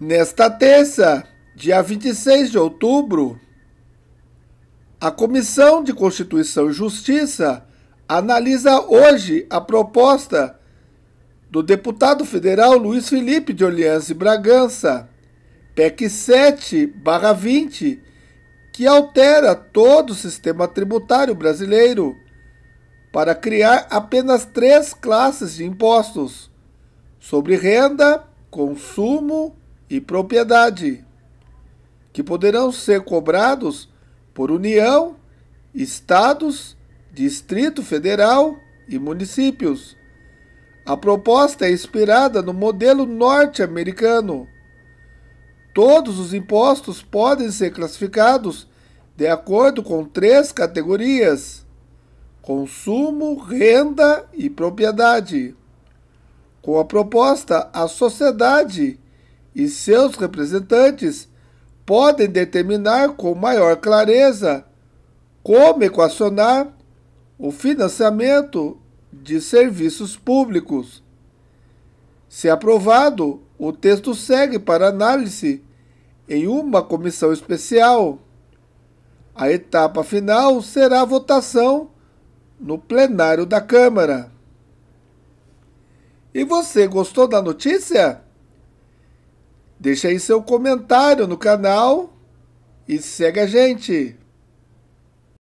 Nesta terça, dia 26 de outubro, a Comissão de Constituição e Justiça analisa hoje a proposta do deputado federal Luiz Felipe de Orleans e Bragança, PEC 7/20, que altera todo o sistema tributário brasileiro para criar apenas três classes de impostos sobre renda, consumo e propriedade, que poderão ser cobrados por União, Estados, Distrito Federal e municípios. A proposta é inspirada no modelo norte-americano. Todos os impostos podem ser classificados de acordo com três categorias: consumo, renda e propriedade. Com a proposta, a sociedade e seus representantes podem determinar com maior clareza como equacionar o financiamento de serviços públicos. Se aprovado, o texto segue para análise em uma comissão especial. A etapa final será a votação no plenário da Câmara. E você gostou da notícia? Deixa aí seu comentário no canal e segue a gente.